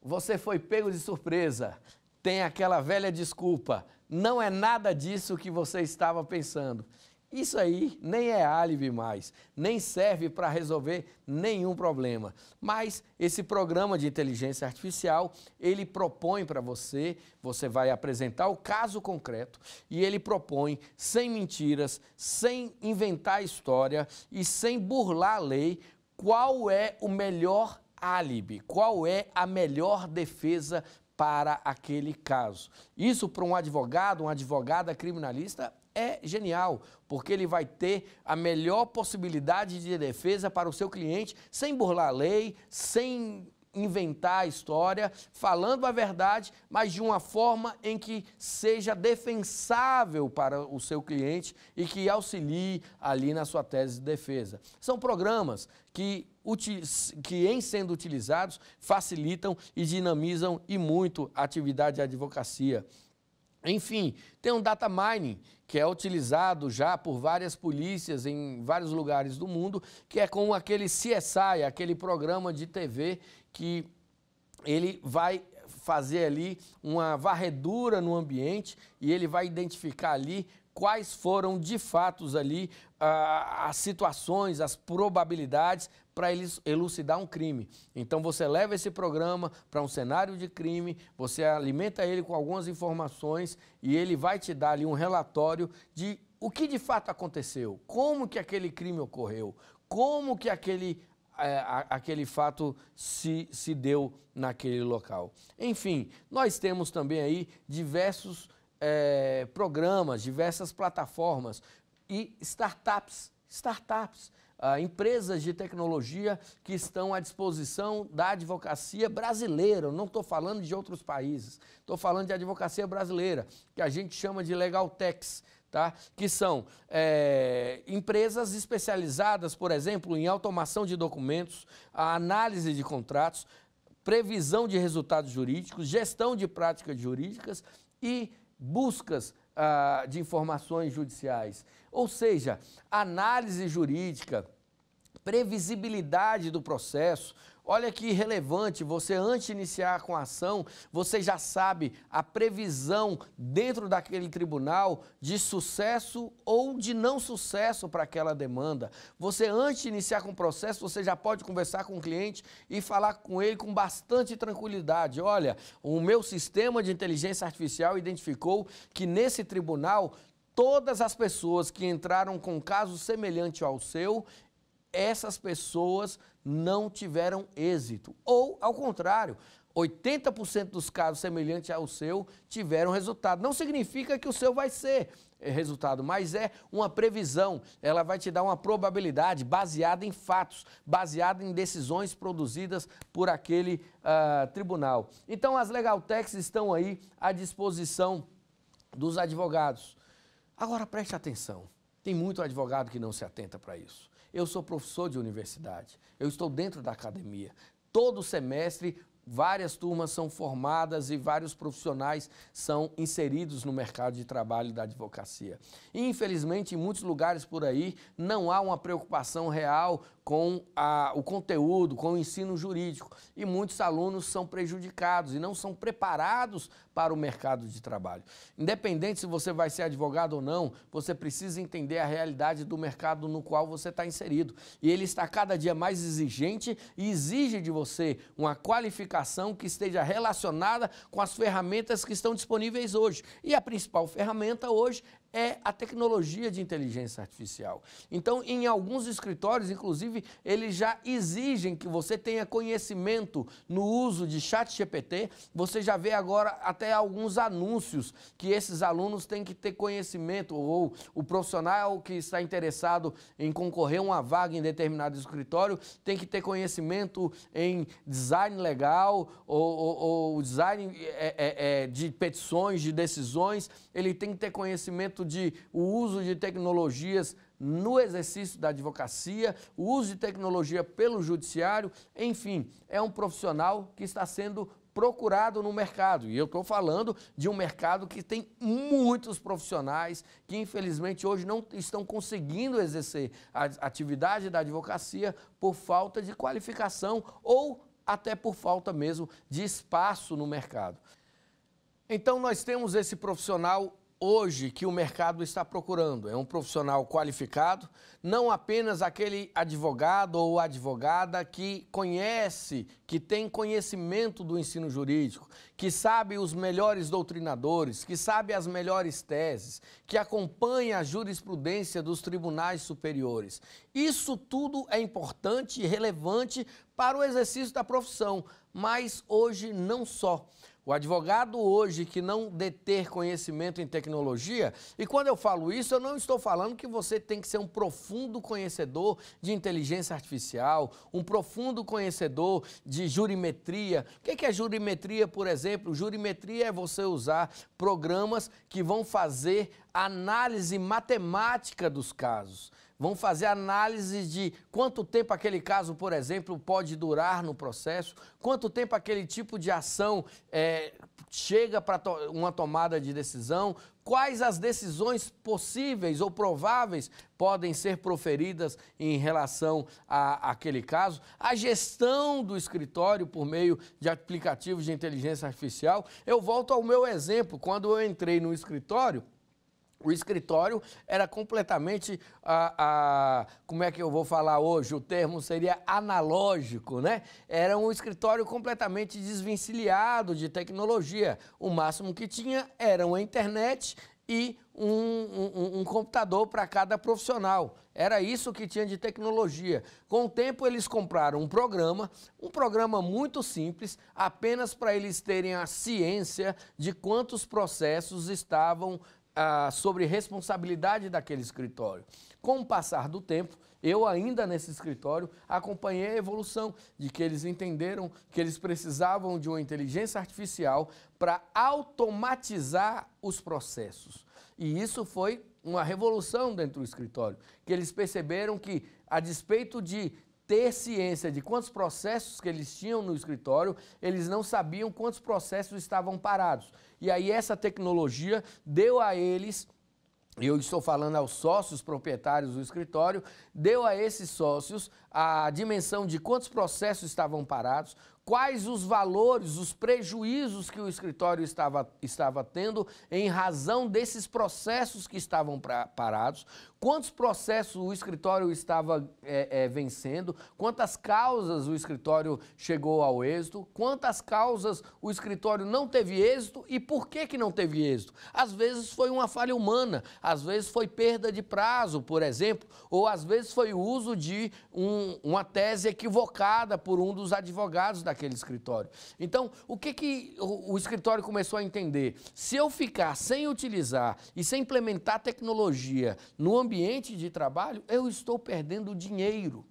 Você foi pego de surpresa tem aquela velha desculpa: não é nada disso que você estava pensando. Isso aí nem é álibi mais, nem serve para resolver nenhum problema. Mas esse programa de inteligência artificial, ele propõe para você, você vai apresentar o caso concreto e ele propõe sem mentiras, sem inventar história e sem burlar a lei, qual é o melhor álibi, qual é a melhor defesa para aquele caso. Isso para um advogado, uma advogada criminalista é genial, porque ele vai ter a melhor possibilidade de defesa para o seu cliente sem burlar a lei, sem inventar a história, falando a verdade, mas de uma forma em que seja defensável para o seu cliente e que auxilie ali na sua tese de defesa. São programas que que, em sendo utilizados, facilitam e dinamizam e muito a atividade de advocacia. Enfim, tem um data mining que é utilizado já por várias polícias em vários lugares do mundo, que é com aquele CSI, aquele programa de TV que ele vai fazer ali uma varredura no ambiente e ele vai identificar ali quais foram de fatos ali ah, as situações, as probabilidades, para elucidar um crime. Então você leva esse programa para um cenário de crime, você alimenta ele com algumas informações e ele vai te dar ali um relatório de o que de fato aconteceu, como que aquele crime ocorreu, como que aquele, é, a, aquele fato se, se deu naquele local. Enfim, nós temos também aí diversos é, programas, diversas plataformas e startups. Startups ah, empresas de tecnologia que estão à disposição da advocacia brasileira. Eu não estou falando de outros países, estou falando de advocacia brasileira, que a gente chama de legal techs. Tá? que são é, empresas especializadas, por exemplo, em automação de documentos, análise de contratos, previsão de resultados jurídicos, gestão de práticas jurídicas e buscas ah, de informações judiciais. Ou seja, análise jurídica, previsibilidade do processo, Olha que relevante, você antes de iniciar com a ação, você já sabe a previsão dentro daquele tribunal de sucesso ou de não sucesso para aquela demanda. Você antes de iniciar com o processo, você já pode conversar com o cliente e falar com ele com bastante tranquilidade. Olha, o meu sistema de inteligência artificial identificou que nesse tribunal todas as pessoas que entraram com caso semelhante ao seu, essas pessoas não tiveram êxito. Ou, ao contrário, 80% dos casos semelhantes ao seu tiveram resultado. Não significa que o seu vai ser eh, resultado, mas é uma previsão. Ela vai te dar uma probabilidade baseada em fatos, baseada em decisões produzidas por aquele uh, tribunal. Então, as legaltechs estão aí à disposição dos advogados. Agora preste atenção. Tem muito advogado que não se atenta para isso. Eu sou professor de universidade, eu estou dentro da academia. Todo semestre, várias turmas são formadas e vários profissionais são inseridos no mercado de trabalho da advocacia. E, infelizmente, em muitos lugares por aí não há uma preocupação real com a, o conteúdo, com o ensino jurídico. E muitos alunos são prejudicados e não são preparados para o mercado de trabalho. Independente se você vai ser advogado ou não, você precisa entender a realidade do mercado no qual você está inserido. E ele está cada dia mais exigente e exige de você uma qualificação que esteja relacionada com as ferramentas que estão disponíveis hoje. E a principal ferramenta hoje é a tecnologia de inteligência artificial. Então, em alguns escritórios, inclusive, eles já exigem que você tenha conhecimento no uso de chat GPT. Você já vê agora até alguns anúncios que esses alunos têm que ter conhecimento ou o profissional que está interessado em concorrer a uma vaga em determinado escritório tem que ter conhecimento em design legal ou, ou, ou design é, é, é de petições, de decisões. Ele tem que ter conhecimento de o uso de tecnologias no exercício da advocacia, o uso de tecnologia pelo judiciário, enfim, é um profissional que está sendo procurado no mercado. E eu estou falando de um mercado que tem muitos profissionais que, infelizmente, hoje não estão conseguindo exercer a atividade da advocacia por falta de qualificação ou até por falta mesmo de espaço no mercado. Então, nós temos esse profissional hoje que o mercado está procurando? É um profissional qualificado, não apenas aquele advogado ou advogada que conhece, que tem conhecimento do ensino jurídico, que sabe os melhores doutrinadores, que sabe as melhores teses, que acompanha a jurisprudência dos tribunais superiores. Isso tudo é importante e relevante para o exercício da profissão, mas hoje não só. O advogado hoje que não deter conhecimento em tecnologia, e quando eu falo isso, eu não estou falando que você tem que ser um profundo conhecedor de inteligência artificial, um profundo conhecedor de jurimetria. O que é, é jurimetria, por exemplo? Jurimetria é você usar programas que vão fazer análise matemática dos casos vão fazer análise de quanto tempo aquele caso, por exemplo, pode durar no processo, quanto tempo aquele tipo de ação é, chega para to uma tomada de decisão, quais as decisões possíveis ou prováveis podem ser proferidas em relação a aquele caso, a gestão do escritório por meio de aplicativos de inteligência artificial. Eu volto ao meu exemplo, quando eu entrei no escritório, o escritório era completamente, a, a, como é que eu vou falar hoje? O termo seria analógico, né? Era um escritório completamente desvencilhado de tecnologia. O máximo que tinha era uma internet e um, um, um computador para cada profissional. Era isso que tinha de tecnologia. Com o tempo, eles compraram um programa, um programa muito simples, apenas para eles terem a ciência de quantos processos estavam ah, sobre responsabilidade daquele escritório. Com o passar do tempo, eu ainda nesse escritório acompanhei a evolução de que eles entenderam que eles precisavam de uma inteligência artificial para automatizar os processos. E isso foi uma revolução dentro do escritório, que eles perceberam que, a despeito de ter ciência de quantos processos que eles tinham no escritório, eles não sabiam quantos processos estavam parados. E aí essa tecnologia deu a eles eu estou falando aos sócios proprietários do escritório, deu a esses sócios a dimensão de quantos processos estavam parados, quais os valores, os prejuízos que o escritório estava, estava tendo em razão desses processos que estavam pra, parados, quantos processos o escritório estava é, é, vencendo, quantas causas o escritório chegou ao êxito, quantas causas o escritório não teve êxito e por que, que não teve êxito. Às vezes foi uma falha humana, às vezes foi perda de prazo, por exemplo, ou às vezes foi o uso de um, uma tese equivocada por um dos advogados daquele escritório. Então, o que, que o, o escritório começou a entender? Se eu ficar sem utilizar e sem implementar tecnologia no ambiente ambiente de trabalho, eu estou perdendo dinheiro.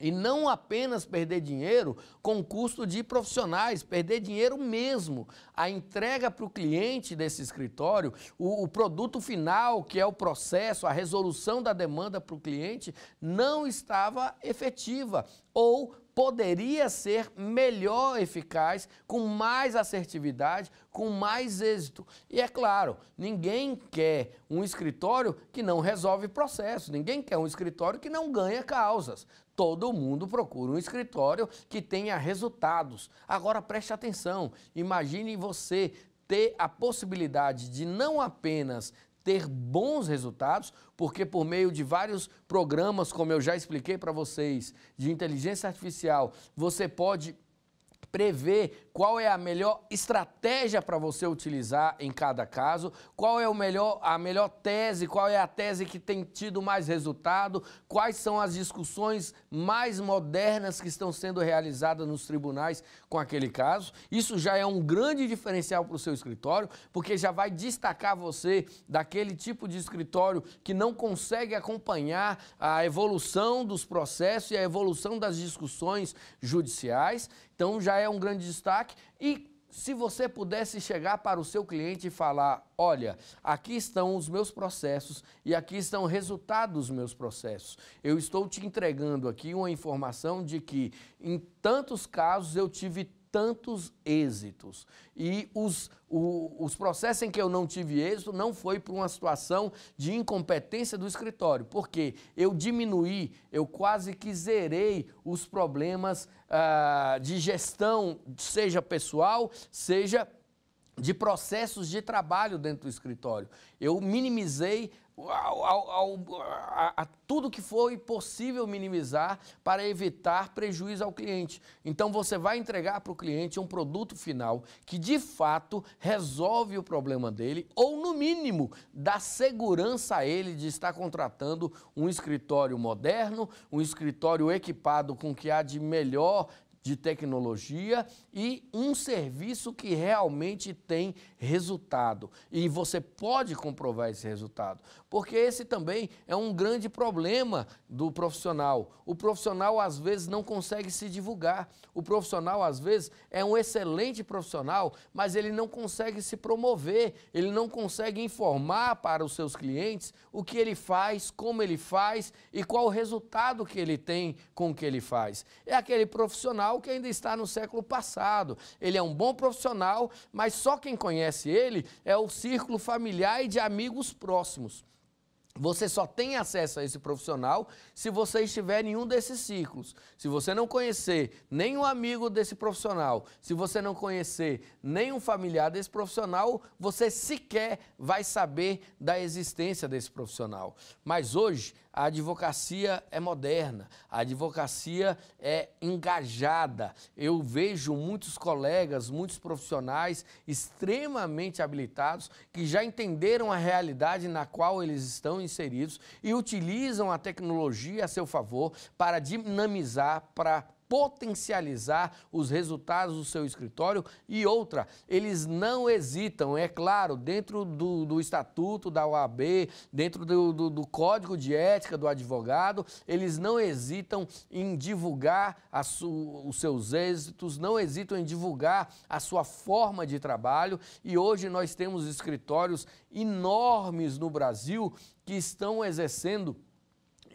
E não apenas perder dinheiro com custo de profissionais, perder dinheiro mesmo. A entrega para o cliente desse escritório, o, o, produto final, que é o processo, a resolução da demanda para o cliente, não estava efetiva ou poderia ser melhor eficaz, com mais assertividade, com mais êxito. E é claro, ninguém quer um escritório que não resolve processos, ninguém quer um escritório que não ganha causas. Todo mundo procura um escritório que tenha resultados. Agora preste atenção, imagine você ter a possibilidade de não apenas ter bons resultados, porque por meio de vários programas, como eu já expliquei para vocês, de inteligência artificial, você pode prever qual é a melhor estratégia para você utilizar em cada caso, qual é o melhor, a melhor tese, qual é a tese que tem tido mais resultado, quais são as discussões mais modernas que estão sendo realizadas nos tribunais com aquele caso. Isso já é um grande diferencial para o seu escritório, porque já vai destacar você daquele tipo de escritório que não consegue acompanhar a evolução dos processos e a evolução das discussões judiciais. Então já é um grande destaque e se você pudesse chegar para o seu cliente e falar: olha, aqui estão os meus processos e aqui estão o resultado dos meus processos. Eu estou te entregando aqui uma informação de que, em tantos casos, eu tive tantos êxitos. E os, o, os processos em que eu não tive êxito não foi por uma situação de incompetência do escritório, porque eu diminuí, eu quase que zerei os problemas ah, de gestão, seja pessoal, seja de processos de trabalho dentro do escritório. Eu minimizei ao, ao, a, a, tudo que foi possível minimizar para evitar prejuízo ao cliente. Então você vai entregar para o cliente um produto final que de fato resolve o problema dele ou no mínimo dá segurança a ele de estar contratando um escritório moderno, um escritório equipado com o que há de melhor de tecnologia e um serviço que realmente tem resultado. E você pode comprovar esse resultado, porque esse também é um grande problema do profissional. O profissional às vezes não consegue se divulgar. O profissional às vezes é um excelente profissional, mas ele não consegue se promover, ele não consegue informar para os seus clientes o que ele faz, como ele faz e qual o resultado que ele tem com o que ele faz. É aquele profissional profissional que ainda está no século passado. Ele é um bom profissional, mas só quem conhece ele é o círculo familiar e de amigos próximos. Você só tem acesso a esse profissional se você estiver em um desses ciclos. Se você não conhecer nenhum amigo desse profissional, se você não conhecer nenhum familiar desse profissional, você sequer vai saber da existência desse profissional. Mas hoje, a advocacia é moderna, a advocacia é engajada. Eu vejo muitos colegas, muitos profissionais extremamente habilitados que já entenderam a realidade na qual eles estão inseridos e utilizam a tecnologia a seu favor para dinamizar, para potencializar os resultados do seu escritório. E outra, eles não hesitam, é claro, dentro do, do estatuto da OAB, dentro do, do, do código de ética do advogado, eles não hesitam em divulgar su, os seus êxitos, não hesitam em divulgar a sua forma de trabalho. E hoje nós temos escritórios enormes no Brasil que estão exercendo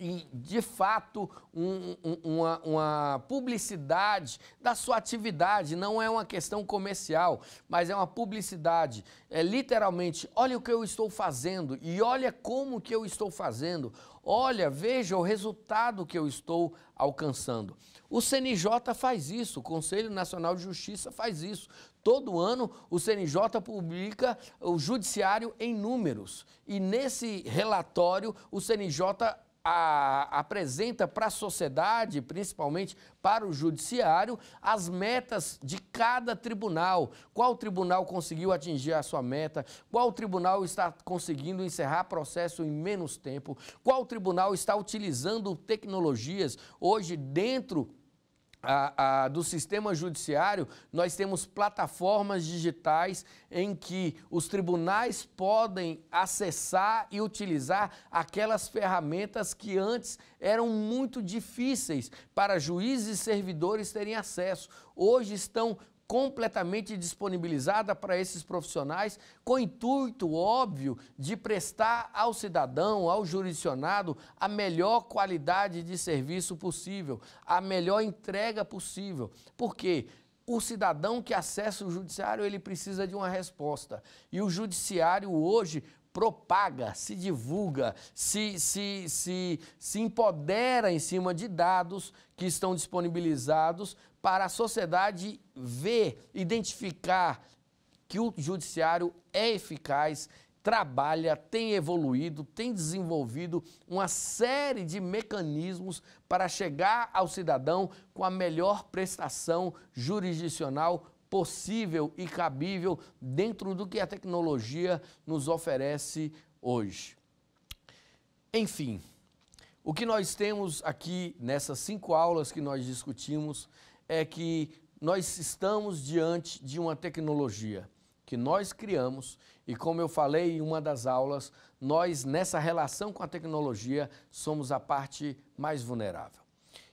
e, de fato, um, um, uma, uma publicidade da sua atividade. Não é uma questão comercial, mas é uma publicidade. É literalmente, olha o que eu estou fazendo e olha como que eu estou fazendo. Olha, veja o resultado que eu estou alcançando. O CNJ faz isso, o Conselho Nacional de Justiça faz isso. Todo ano o CNJ publica o judiciário em números. E nesse relatório o CNJ a, apresenta para a sociedade, principalmente para o judiciário, as metas de cada tribunal. Qual tribunal conseguiu atingir a sua meta? Qual tribunal está conseguindo encerrar processo em menos tempo? Qual tribunal está utilizando tecnologias hoje dentro a, a, do sistema judiciário, nós temos plataformas digitais em que os tribunais podem acessar e utilizar aquelas ferramentas que antes eram muito difíceis para juízes e servidores terem acesso. Hoje estão completamente disponibilizada para esses profissionais, com intuito óbvio de prestar ao cidadão, ao jurisdicionado, a melhor qualidade de serviço possível, a melhor entrega possível. Por quê? o cidadão que acessa o judiciário, ele precisa de uma resposta. E o judiciário hoje propaga, se divulga, se, se, se, se empodera em cima de dados que estão disponibilizados para a sociedade ver, identificar que o judiciário é eficaz, trabalha, tem evoluído, tem desenvolvido uma série de mecanismos para chegar ao cidadão com a melhor prestação jurisdicional possível e cabível dentro do que a tecnologia nos oferece hoje. Enfim, o que nós temos aqui nessas cinco aulas que nós discutimos é que nós estamos diante de uma tecnologia que nós criamos e, como eu falei em uma das aulas, nós, nessa relação com a tecnologia, somos a parte mais vulnerável.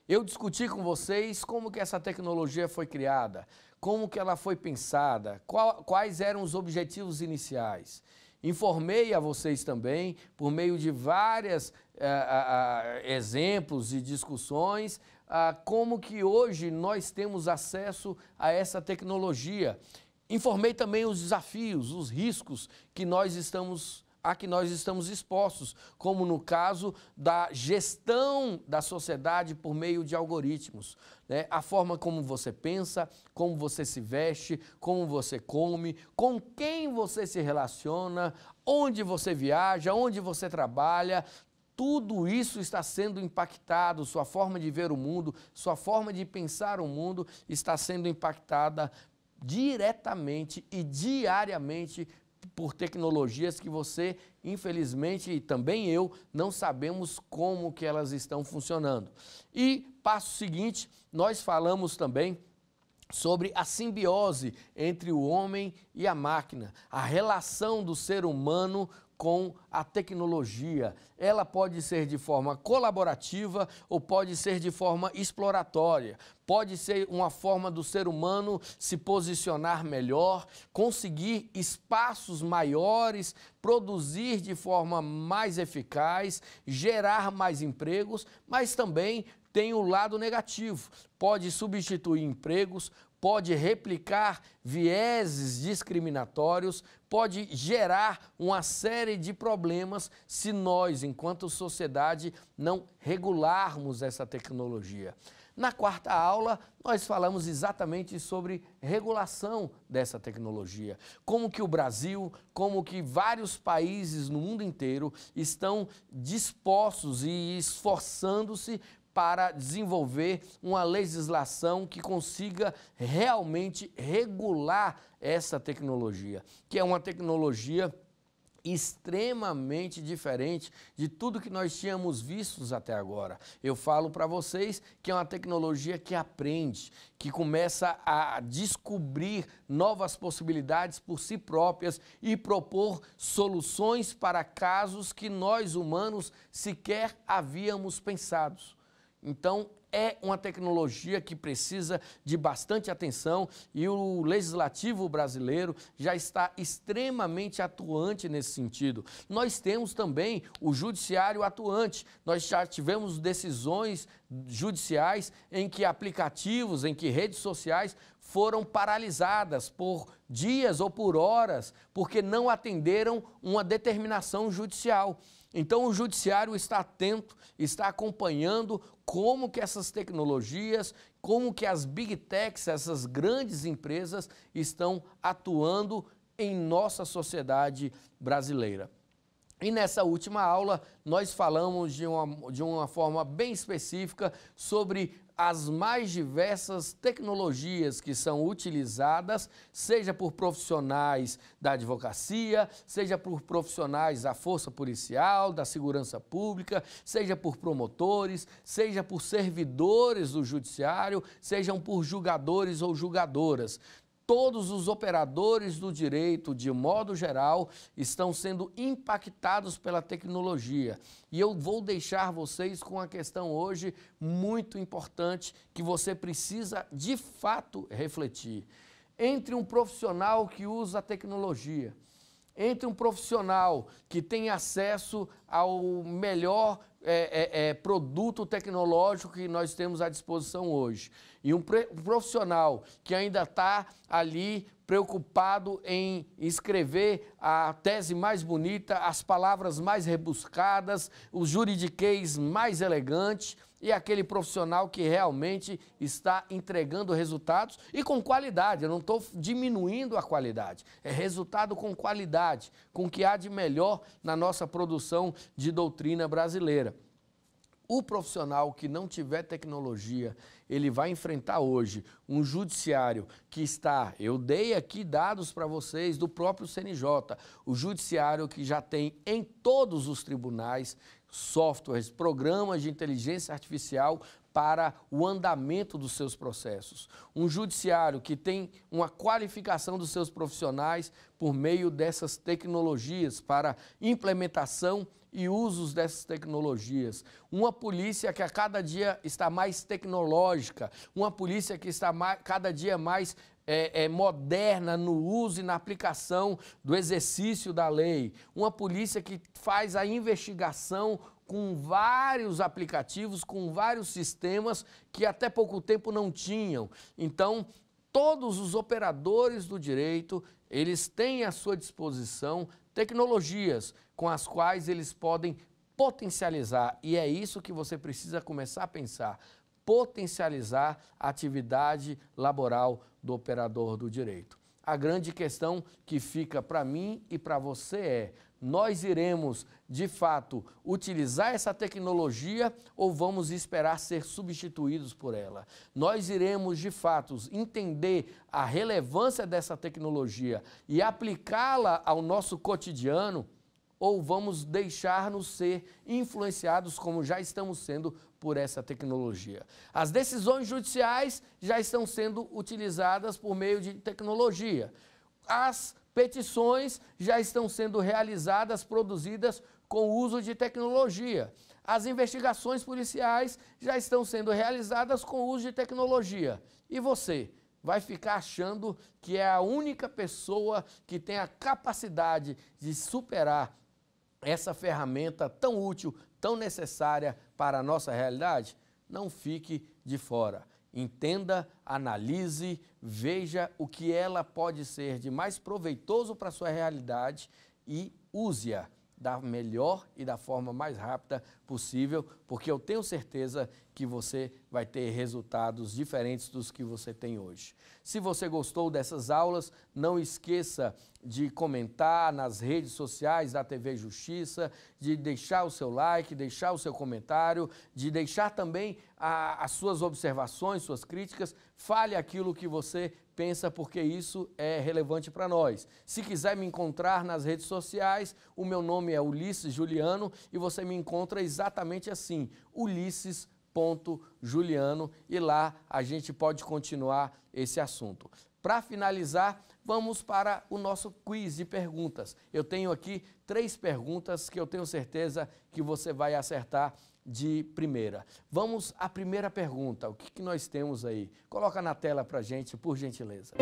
Eu discuti com vocês como que essa tecnologia foi criada, como que ela foi pensada, qual, quais eram os objetivos iniciais. Informei a vocês também, por meio de vários eh, exemplos e discussões, ah, como que hoje nós temos acesso a essa tecnologia. Informei também os desafios, os riscos que nós estamos a que nós estamos expostos, como no caso da gestão da sociedade por meio de algoritmos. Né? A forma como você pensa, como você se veste, como você come, com quem você se relaciona, onde você viaja, onde você trabalha, tudo isso está sendo impactado, sua forma de ver o mundo, sua forma de pensar o mundo está sendo impactada diretamente e diariamente por tecnologias que você, infelizmente, e também eu, não sabemos como que elas estão funcionando. E passo seguinte, nós falamos também sobre a simbiose entre o homem e a máquina, a relação do ser humano com a tecnologia. Ela pode ser de forma colaborativa ou pode ser de forma exploratória. Pode ser uma forma do ser humano se posicionar melhor, conseguir espaços maiores, produzir de forma mais eficaz, gerar mais empregos, mas também tem o lado negativo. Pode substituir empregos, pode replicar vieses discriminatórios, pode gerar uma série de problemas se nós, enquanto sociedade, não regularmos essa tecnologia. Na quarta aula, nós falamos exatamente sobre regulação dessa tecnologia, como que o Brasil, como que vários países no mundo inteiro estão dispostos e esforçando-se para desenvolver uma legislação que consiga realmente regular essa tecnologia, que é uma tecnologia extremamente diferente de tudo que nós tínhamos vistos até agora. Eu falo para vocês que é uma tecnologia que aprende, que começa a descobrir novas possibilidades por si próprias e propor soluções para casos que nós humanos sequer havíamos pensado. Então, é uma tecnologia que precisa de bastante atenção e o legislativo brasileiro já está extremamente atuante nesse sentido. Nós temos também o judiciário atuante. Nós já tivemos decisões judiciais em que aplicativos, em que redes sociais foram paralisadas por dias ou por horas porque não atenderam uma determinação judicial. Então o judiciário está atento, está acompanhando como que essas tecnologias, como que as big techs, essas grandes empresas estão atuando em nossa sociedade brasileira. E nessa última aula, nós falamos de uma, de uma forma bem específica sobre as mais diversas tecnologias que são utilizadas, seja por profissionais da advocacia, seja por profissionais da força policial, da segurança pública, seja por promotores, seja por servidores do judiciário, sejam por julgadores ou julgadoras todos os operadores do direito, de modo geral, estão sendo impactados pela tecnologia. E eu vou deixar vocês com a questão hoje muito importante que você precisa de fato refletir. Entre um profissional que usa a tecnologia, entre um profissional que tem acesso ao melhor é, é, é, produto tecnológico que nós temos à disposição hoje e um profissional que ainda está ali preocupado em escrever a tese mais bonita, as palavras mais rebuscadas, o juridiquês mais elegante e aquele profissional que realmente está entregando resultados e com qualidade. Eu não estou diminuindo a qualidade, é resultado com qualidade, com o que há de melhor na nossa produção de doutrina brasileira. O profissional que não tiver tecnologia ele vai enfrentar hoje um judiciário que está, eu dei aqui dados para vocês do próprio CNJ, o judiciário que já tem em todos os tribunais softwares, programas de inteligência artificial para o andamento dos seus processos. Um judiciário que tem uma qualificação dos seus profissionais por meio dessas tecnologias para implementação e usos dessas tecnologias. Uma polícia que a cada dia está mais tecnológica, uma polícia que está mais, cada dia mais é, é, moderna no uso e na aplicação do exercício da lei, uma polícia que faz a investigação com vários aplicativos, com vários sistemas que até pouco tempo não tinham. Então, todos os operadores do direito, eles têm à sua disposição tecnologias com as quais eles podem potencializar. E é isso que você precisa começar a pensar: potencializar a atividade laboral do operador do direito. A grande questão que fica para mim e para você é: nós iremos, de fato, utilizar essa tecnologia ou vamos esperar ser substituídos por ela? Nós iremos, de fato, entender a relevância dessa tecnologia e aplicá-la ao nosso cotidiano? Ou vamos deixar-nos ser influenciados, como já estamos sendo, por essa tecnologia? As decisões judiciais já estão sendo utilizadas por meio de tecnologia. As Petições já estão sendo realizadas, produzidas com o uso de tecnologia. As investigações policiais já estão sendo realizadas com o uso de tecnologia. E você? Vai ficar achando que é a única pessoa que tem a capacidade de superar essa ferramenta tão útil, tão necessária para a nossa realidade? Não fique de fora. Entenda, analise, veja o que ela pode ser de mais proveitoso para a sua realidade e use-a da melhor e da forma mais rápida possível, porque eu tenho certeza que você vai ter resultados diferentes dos que você tem hoje. Se você gostou dessas aulas, não esqueça de comentar nas redes sociais da TV Justiça, de deixar o seu like, deixar o seu comentário, de deixar também a, as suas observações, suas críticas. Fale aquilo que você pensa porque isso é relevante para nós. Se quiser me encontrar nas redes sociais, o meu nome é Ulisses Juliano e você me encontra exatamente assim, Ulisses Juliano e lá a gente pode continuar esse assunto. Para finalizar, vamos para o nosso quiz de perguntas. Eu tenho aqui três perguntas que eu tenho certeza que você vai acertar de primeira. Vamos à primeira pergunta. O que, que nós temos aí? Coloca na tela para gente, por gentileza.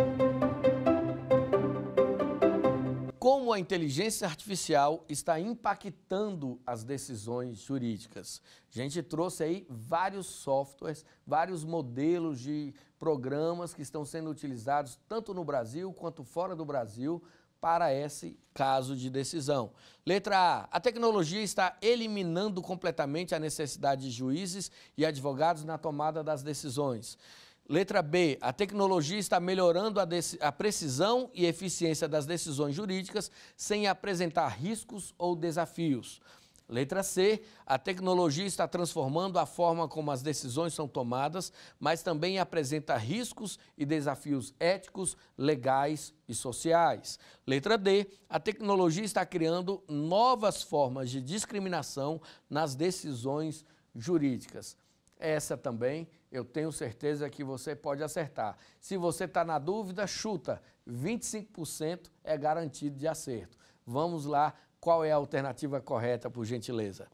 Como a inteligência artificial está impactando as decisões jurídicas? A gente trouxe aí vários softwares, vários modelos de programas que estão sendo utilizados tanto no Brasil quanto fora do Brasil para esse caso de decisão. Letra A. A tecnologia está eliminando completamente a necessidade de juízes e advogados na tomada das decisões. Letra B. A tecnologia está melhorando a, a, precisão e eficiência das decisões jurídicas sem apresentar riscos ou desafios. Letra C, a tecnologia está transformando a forma como as decisões são tomadas, mas também apresenta riscos e desafios éticos, legais e sociais. Letra D, a tecnologia está criando novas formas de discriminação nas decisões jurídicas. Essa também eu tenho certeza que você pode acertar. Se você está na dúvida, chuta. 25% é garantido de acerto. Vamos lá qual é a alternativa correta, por gentileza?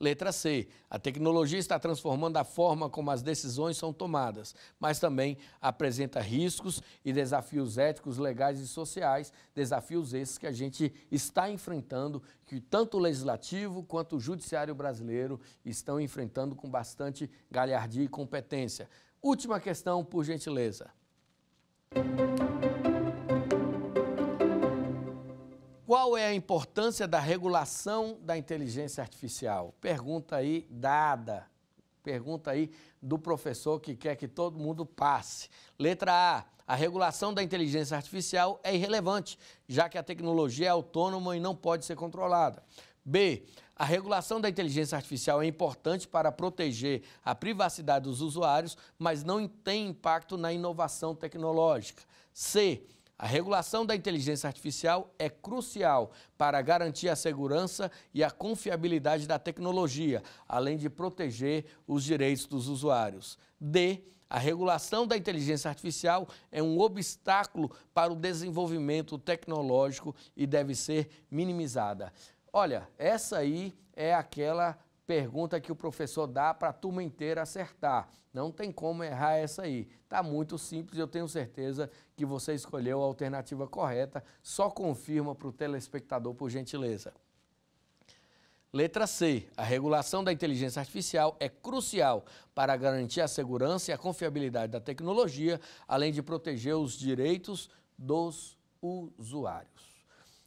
Letra C. A tecnologia está transformando a forma como as decisões são tomadas, mas também apresenta riscos e desafios éticos, legais e sociais, desafios esses que a gente está enfrentando, que tanto o legislativo quanto o judiciário brasileiro estão enfrentando com bastante galhardia e competência. Última questão, por gentileza. Música qual é a importância da regulação da inteligência artificial? Pergunta aí dada. Pergunta aí do professor que quer que todo mundo passe. Letra A. A regulação da inteligência artificial é irrelevante, já que a tecnologia é autônoma e não pode ser controlada. B. A regulação da inteligência artificial é importante para proteger a privacidade dos usuários, mas não tem impacto na inovação tecnológica. C. A regulação da inteligência artificial é crucial para garantir a segurança e a confiabilidade da tecnologia, além de proteger os direitos dos usuários. D. A regulação da inteligência artificial é um obstáculo para o desenvolvimento tecnológico e deve ser minimizada. Olha, essa aí é aquela pergunta que o professor dá para a turma inteira acertar. Não tem como errar essa aí. Está muito simples, eu tenho certeza que você escolheu a alternativa correta. Só confirma para o telespectador, por gentileza. Letra C. A regulação da inteligência artificial é crucial para garantir a segurança e a confiabilidade da tecnologia, além de proteger os direitos dos usuários.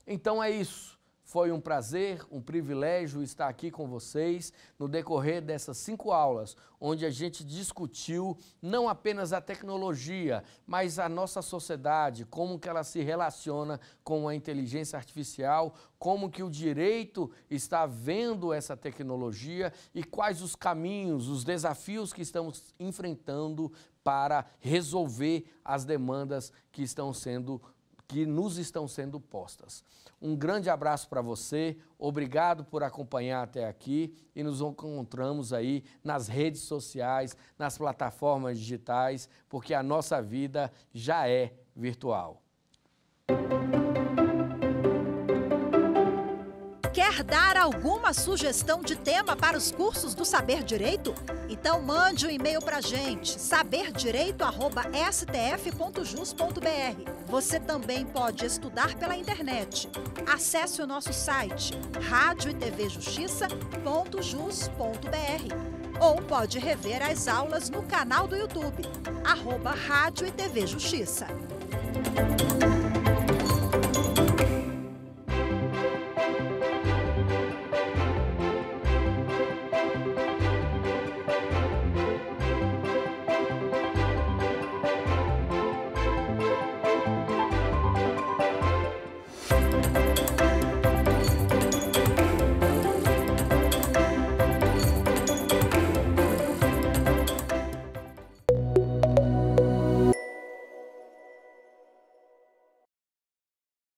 Então é isso. Foi um prazer, um privilégio estar aqui com vocês no decorrer dessas cinco aulas, onde a gente discutiu não apenas a tecnologia, mas a nossa sociedade, como que ela se relaciona com a inteligência artificial, como que o direito está vendo essa tecnologia e quais os caminhos, os desafios que estamos enfrentando para resolver as demandas que estão sendo que nos estão sendo postas. Um grande abraço para você, obrigado por acompanhar até aqui e nos encontramos aí nas redes sociais, nas plataformas digitais, porque a nossa vida já é virtual. Dar alguma sugestão de tema para os cursos do Saber Direito? Então mande um e-mail para a gente, saberdireito.stf.jus.br. Você também pode estudar pela internet. Acesse o nosso site rádio ou pode rever as aulas no canal do YouTube, arroba Rádio e TV Justiça.